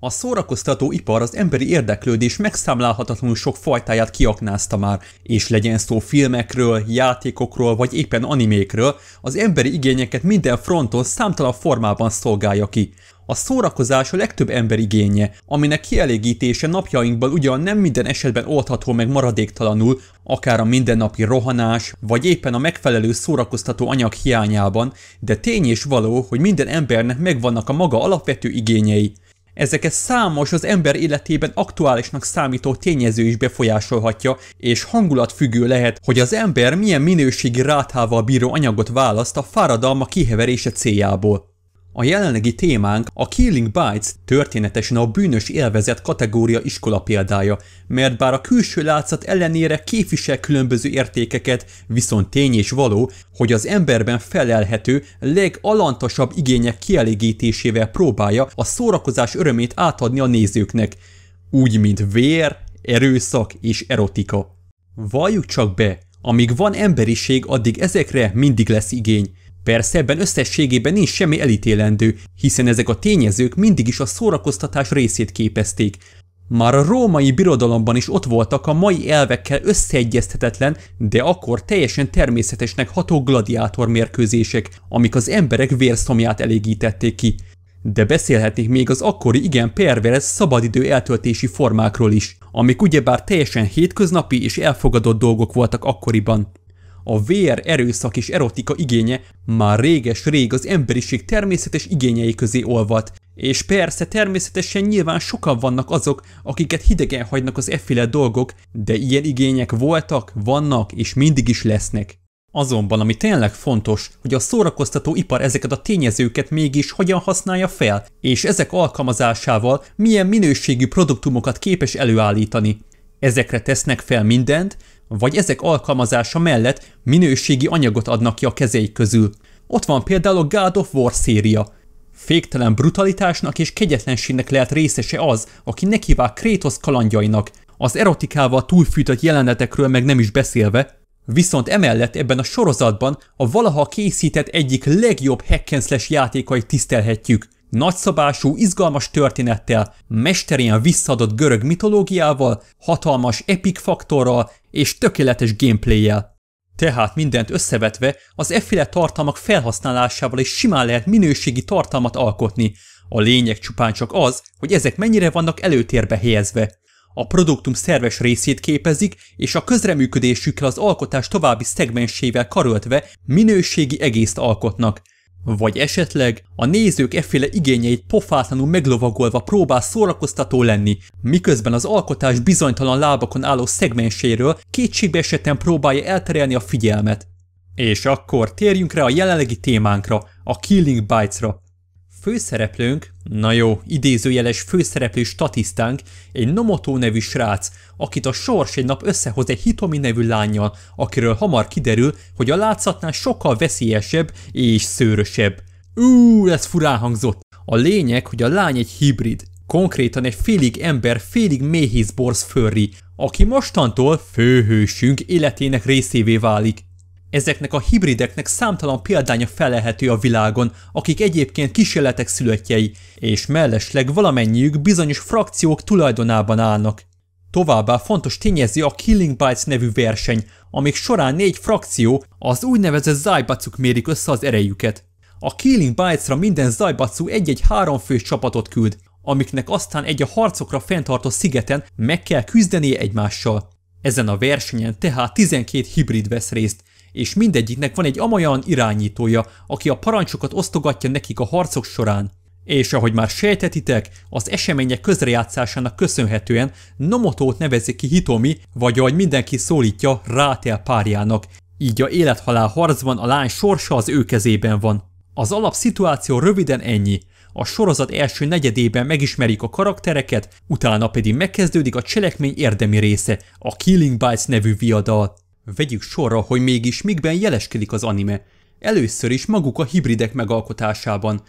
A szórakoztató ipar az emberi érdeklődés megszámlálhatatlanul sok fajtáját kiaknázta már, és legyen szó filmekről, játékokról vagy éppen animékről, az emberi igényeket minden fronton számtalan formában szolgálja ki. A szórakozás a legtöbb ember igénye, aminek kielégítése napjainkban ugyan nem minden esetben oldható meg maradéktalanul, akár a mindennapi rohanás, vagy éppen a megfelelő szórakoztató anyag hiányában, de tény és való, hogy minden embernek megvannak a maga alapvető igényei. Ezeket számos az ember életében aktuálisnak számító tényező is befolyásolhatja, és hangulatfüggő lehet, hogy az ember milyen minőségi rátával bíró anyagot választ a fáradalma kiheverése céljából. A jelenlegi témánk a Killing Bites történetesen a bűnös élvezet kategória iskola példája, mert bár a külső látszat ellenére képvisel különböző értékeket, viszont tény és való, hogy az emberben felelhető, legalantasabb igények kielégítésével próbálja a szórakozás örömét átadni a nézőknek, úgy mint vér, erőszak és erotika. Valljuk csak be, amíg van emberiség, addig ezekre mindig lesz igény – Persze ebben összességében nincs semmi elítélendő, hiszen ezek a tényezők mindig is a szórakoztatás részét képezték. Már a római birodalomban is ott voltak a mai elvekkel összeegyeztetetlen, de akkor teljesen természetesnek ható gladiátor mérkőzések, amik az emberek vérszomját elégítették ki. De beszélhetnék még az akkori igen perverez szabadidő eltöltési formákról is, amik ugyebár teljesen hétköznapi és elfogadott dolgok voltak akkoriban. A vér, erőszak és erotika igénye már réges-rég az emberiség természetes igényei közé olvat, és persze természetesen nyilván sokan vannak azok, akiket hidegen hagynak az efféle dolgok, de ilyen igények voltak, vannak és mindig is lesznek. Azonban ami tényleg fontos, hogy a szórakoztató ipar ezeket a tényezőket mégis hogyan használja fel, és ezek alkalmazásával milyen minőségű produktumokat képes előállítani. Ezekre tesznek fel mindent, vagy ezek alkalmazása mellett minőségi anyagot adnak ki a kezei közül. Ott van például a God of War széria. Féktelen brutalitásnak és kegyetlenségnek lehet részese az, aki nekivág Kratos kalandjainak, az erotikával túlfűtött jelenetekről meg nem is beszélve, Viszont emellett ebben a sorozatban a valaha készített egyik legjobb hack játékait tisztelhetjük – Nagyszabású, izgalmas történettel, mesterén visszadott görög mitológiával, hatalmas epic faktorral és tökéletes gameplay-jel. Tehát mindent összevetve az efféle tartalmak felhasználásával is simán lehet minőségi tartalmat alkotni, a lényeg csupán csak az, hogy ezek mennyire vannak előtérbe helyezve. A produktum szerves részét képezik, és a közreműködésükkel az alkotás további szegmensével karöltve minőségi egészt alkotnak – vagy esetleg a nézők efféle igényeit pofátlanul meglovagolva próbál szórakoztató lenni, miközben az alkotás bizonytalan lábakon álló szegmenséről kétségbe esetten próbálja elterelni a figyelmet. És akkor térjünk rá a jelenlegi témánkra, a Killing Bites-ra, Főszereplőnk, na jó, idézőjeles főszereplő statisztánk, egy nomoto nevű srác, akit a sors egy nap összehoz egy Hitomi nevű lányjal, akiről hamar kiderül, hogy a látszatnál sokkal veszélyesebb és szőrösebb. Ú, ez furán hangzott. A lényeg, hogy a lány egy hibrid, konkrétan egy félig ember, félig méhészborz furry, aki mostantól főhősünk életének részévé válik. Ezeknek a hibrideknek számtalan példánya felelhető a világon, akik egyébként kísérletek szülöttjei, és mellesleg valamennyiük bizonyos frakciók tulajdonában állnak. Továbbá fontos tényező a Killing Bites nevű verseny, amik során négy frakció, az úgynevezett zajbacuk mérik össze az erejüket. A Killing Bites-ra minden zajbacu egy-egy háromfős csapatot küld, amiknek aztán egy a harcokra fenntartó szigeten meg kell küzdenie egymással. Ezen a versenyen tehát 12 hibrid vesz részt, és mindegyiknek van egy amolyan irányítója, aki a parancsokat osztogatja nekik a harcok során. És ahogy már sejtetitek, az események közrejátszásának köszönhetően Nomotót nevezik ki Hitomi, vagy ahogy mindenki szólítja, Rátel párjának. Így a élethalál harcban a lány sorsa az ő kezében van. Az alapszituáció röviden ennyi. A sorozat első negyedében megismerik a karaktereket, utána pedig megkezdődik a cselekmény érdemi része, a Killing Bites nevű viadal. Vegyük sorra, hogy mégis mikben jeleskedik az anime. Először is maguk a hibridek megalkotásában.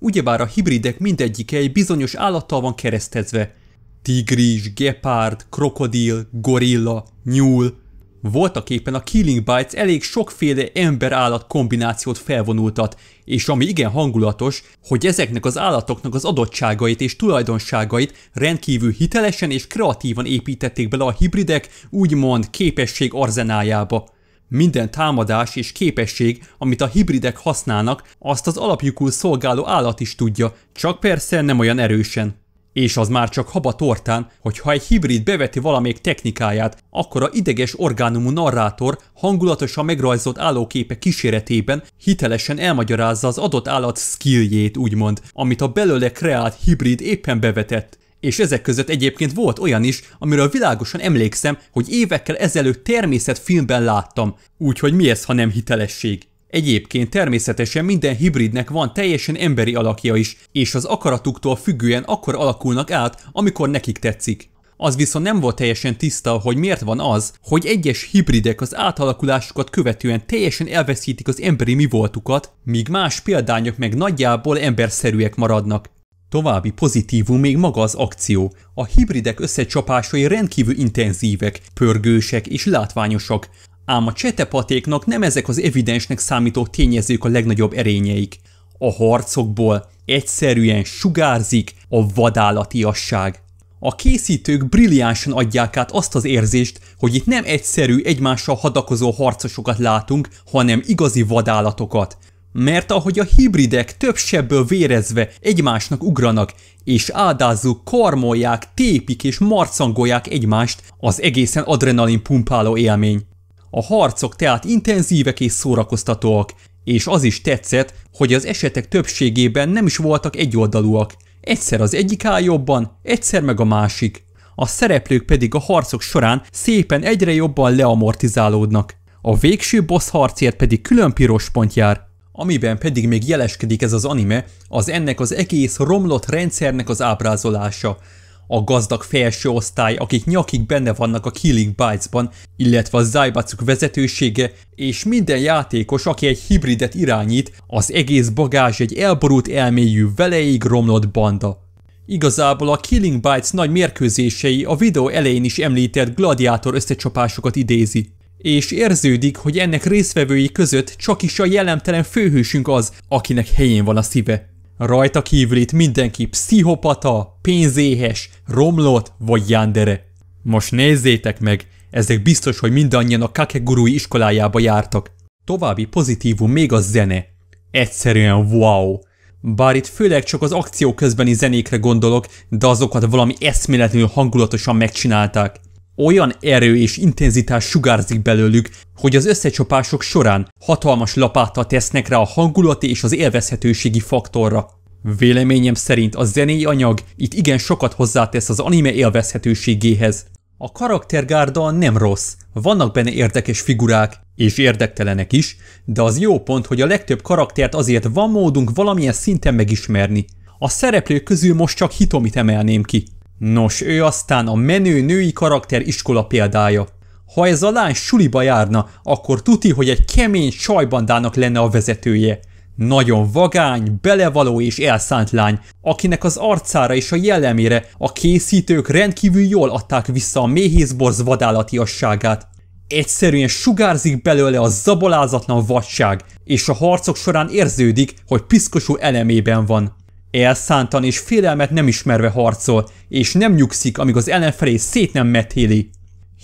Ugyebár a hibridek mindegyike egy bizonyos állattal van keresztezve. Tigris, gepárd, krokodil, gorilla, nyúl, voltak éppen a Killing Bites elég sokféle ember-állat kombinációt felvonultat, és ami igen hangulatos, hogy ezeknek az állatoknak az adottságait és tulajdonságait rendkívül hitelesen és kreatívan építették bele a hibridek úgymond képesség arzenájába. Minden támadás és képesség, amit a hibridek használnak, azt az alapjukul szolgáló állat is tudja, csak persze nem olyan erősen. És az már csak haba tortán, hogyha egy hibrid beveti valamelyik technikáját, akkor a ideges orgánumú narrátor hangulatosan megrajzott állóképe kíséretében hitelesen elmagyarázza az adott állat skilljét, úgymond, amit a belőle kreált hibrid éppen bevetett. És ezek között egyébként volt olyan is, amiről világosan emlékszem, hogy évekkel ezelőtt természetfilmben láttam, úgyhogy mi ez, ha nem hitelesség? Egyébként természetesen minden hibridnek van teljesen emberi alakja is, és az akaratuktól függően akkor alakulnak át, amikor nekik tetszik. Az viszont nem volt teljesen tiszta, hogy miért van az, hogy egyes hibridek az átalakulásukat követően teljesen elveszítik az emberi mi voltukat, míg más példányok meg nagyjából emberszerűek maradnak. További pozitívum még maga az akció. A hibridek összecsapásai rendkívül intenzívek, pörgősek és látványosak. Ám a csetepatéknak nem ezek az evidensnek számító tényezők a legnagyobb erényeik. A harcokból egyszerűen sugárzik a vadállatiasság. A készítők brilliánsan adják át azt az érzést, hogy itt nem egyszerű egymással hadakozó harcosokat látunk, hanem igazi vadállatokat. Mert ahogy a hibridek többsebből vérezve egymásnak ugranak, és áldázzuk, karmolják, tépik és marcangolják egymást, az egészen adrenalin pumpáló élmény. A harcok tehát intenzívek és szórakoztatóak, és az is tetszett, hogy az esetek többségében nem is voltak egyoldalúak, egyszer az egyik áll jobban, egyszer meg a másik. A szereplők pedig a harcok során szépen egyre jobban leamortizálódnak. A végső boss harcért pedig külön piros pont jár. Amiben pedig még jeleskedik ez az anime, az ennek az egész romlott rendszernek az ábrázolása, a gazdag felső osztály, akik nyakig benne vannak a Killing Bites-ban, illetve a Zaibatsuk vezetősége, és minden játékos, aki egy hibridet irányít, az egész bagázs egy elborult elmélyű veleig romlott banda. Igazából a Killing Bites nagy mérkőzései a videó elején is említett gladiátor összecsapásokat idézi. És érződik, hogy ennek részvevői között csak is a jelenlentelen főhősünk az, akinek helyén van a szíve. Rajta kívül itt mindenki pszichopata, pénzéhes, romlott vagy jándere. Most nézzétek meg, ezek biztos, hogy mindannyian a kakegurui iskolájába jártak. További pozitívum még a zene. Egyszerűen wow! Bár itt főleg csak az akció közbeni zenékre gondolok, de azokat valami eszméletlenül hangulatosan megcsinálták. Olyan erő és intenzitás sugárzik belőlük, hogy az összecsapások során hatalmas lapáttal tesznek rá a hangulati és az élvezhetőségi faktorra. Véleményem szerint a zenéi anyag itt igen sokat hozzátesz az anime élvezhetőségéhez. A karaktergárda nem rossz, vannak benne érdekes figurák, és érdektelenek is, de az jó pont, hogy a legtöbb karaktert azért van módunk valamilyen szinten megismerni. A szereplők közül most csak Hitomit emelném ki. Nos, ő aztán a menő női karakter iskola példája. Ha ez a lány suliba járna, akkor tuti, hogy egy kemény sajbandának lenne a vezetője. Nagyon vagány, belevaló és elszánt lány, akinek az arcára és a jellemére a készítők rendkívül jól adták vissza a méhészborz vadállatiasságát. Egyszerűen sugárzik belőle a zabolázatlan vadság, és a harcok során érződik, hogy piszkosú elemében van. Elszántan és félelmet nem ismerve harcol, és nem nyugszik, amíg az ellenfelé szét nem methéli.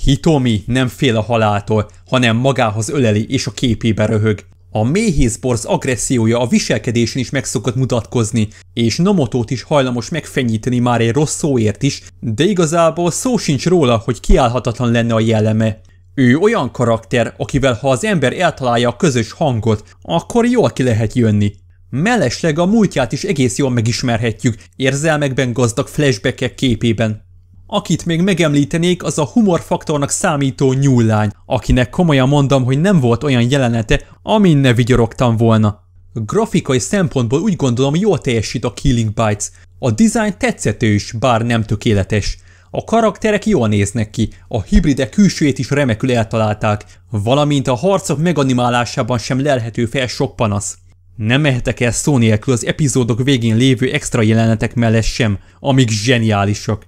Hitomi nem fél a haláltól, hanem magához öleli és a képébe röhög. A méhészborz agressziója a viselkedésén is megszokott mutatkozni, és Nomotót is hajlamos megfenyíteni már egy rossz szóért is, de igazából szó sincs róla, hogy kiállhatatlan lenne a jelleme. Ő olyan karakter, akivel ha az ember eltalálja a közös hangot, akkor jól ki lehet jönni. Mellesleg a múltját is egész jól megismerhetjük, érzelmekben gazdag flashbackek képében. Akit még megemlítenék, az a humorfaktornak számító nyúllány, akinek komolyan mondom, hogy nem volt olyan jelenete, amin ne vigyorogtam volna. Grafikai szempontból úgy gondolom jól teljesít a Killing Bites. A dizájn tetszetős, bár nem tökéletes. A karakterek jól néznek ki, a hibridek külsőjét is remekül eltalálták, valamint a harcok meganimálásában sem lelhető fel sok panasz. Nem mehetek el szó nélkül az epizódok végén lévő extra jelenetek mellett sem, amik zseniálisak.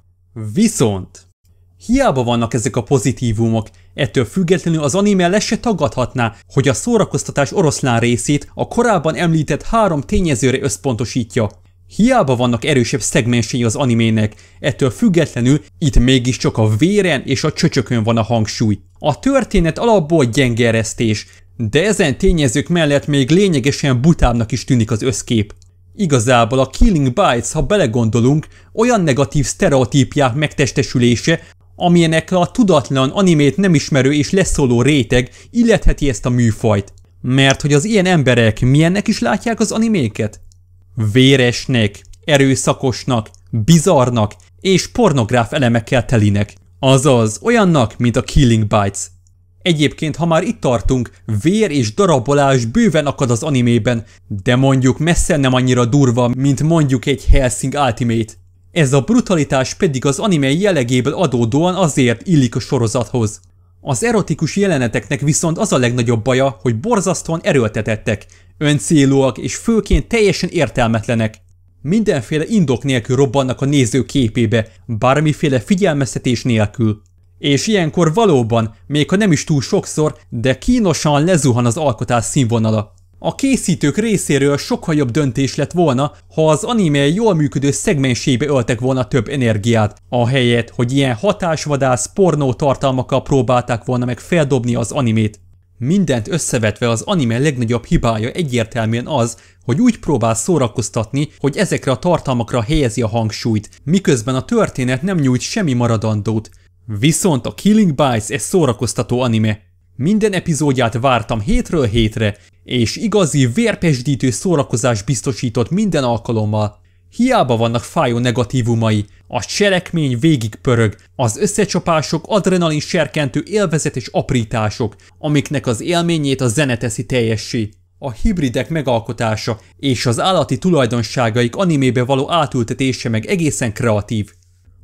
Viszont... Hiába vannak ezek a pozitívumok, ettől függetlenül az anime le se tagadhatná, hogy a szórakoztatás oroszlán részét a korábban említett három tényezőre összpontosítja. Hiába vannak erősebb szegmensei az animének, ettől függetlenül itt mégiscsak a véren és a csöcsökön van a hangsúly. A történet alapból gyengeresztés, de ezen tényezők mellett még lényegesen butábbnak is tűnik az összkép. Igazából a Killing Bites, ha belegondolunk, olyan negatív sztereotípiák megtestesülése, amilyenek a tudatlan animét nem ismerő és leszóló réteg illetheti ezt a műfajt. Mert hogy az ilyen emberek milyennek is látják az animéket? Véresnek, erőszakosnak, bizarnak és pornográf elemekkel telinek. Azaz, olyannak, mint a Killing Bites. Egyébként, ha már itt tartunk, vér és darabolás bőven akad az animében, de mondjuk messze nem annyira durva, mint mondjuk egy Helsing Ultimate. Ez a brutalitás pedig az anime jellegéből adódóan azért illik a sorozathoz. Az erotikus jeleneteknek viszont az a legnagyobb baja, hogy borzasztóan erőltetettek, öncélúak és főként teljesen értelmetlenek. Mindenféle indok nélkül robbannak a néző képébe, bármiféle figyelmeztetés nélkül. És ilyenkor valóban, még ha nem is túl sokszor, de kínosan lezuhan az alkotás színvonala. A készítők részéről sokkal jobb döntés lett volna, ha az anime jól működő szegmensébe öltek volna több energiát, ahelyett, hogy ilyen hatásvadász pornó tartalmakkal próbálták volna meg feldobni az animét. Mindent összevetve az anime legnagyobb hibája egyértelműen az, hogy úgy próbál szórakoztatni, hogy ezekre a tartalmakra helyezi a hangsúlyt, miközben a történet nem nyújt semmi maradandót. Viszont a Killing Bites egy szórakoztató anime. Minden epizódját vártam hétről hétre, és igazi vérpesdítő szórakozás biztosított minden alkalommal. Hiába vannak fájó negatívumai, a cselekmény végig pörög, az összecsapások, adrenalin serkentő élvezetes aprítások, amiknek az élményét a zene teszi teljessé. A hibridek megalkotása és az állati tulajdonságaik animébe való átültetése meg egészen kreatív.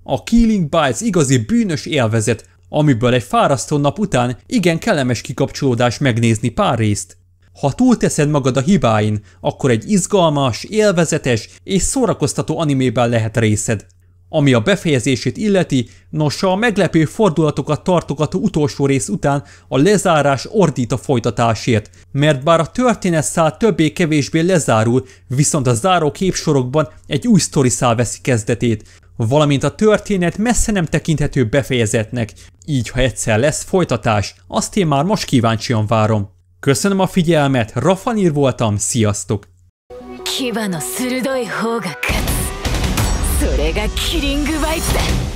A Killing Bites igazi bűnös élvezet, amiből egy fárasztó nap után igen kellemes kikapcsolódás megnézni pár részt. Ha túlteszed magad a hibáin, akkor egy izgalmas, élvezetes és szórakoztató animében lehet részed. Ami a befejezését illeti, nos a meglepő fordulatokat tartogató utolsó rész után a lezárás ordít a folytatásért, mert bár a történet történetszál többé-kevésbé lezárul, viszont a záró képsorokban egy új sztoriszál veszi kezdetét, valamint a történet messze nem tekinthető befejezetnek, így ha egyszer lesz folytatás, azt én már most kíváncsian várom. Köszönöm a figyelmet, Rafanir voltam, sziasztok! 牙の鋭い方が勝つそれがキリングバイトだ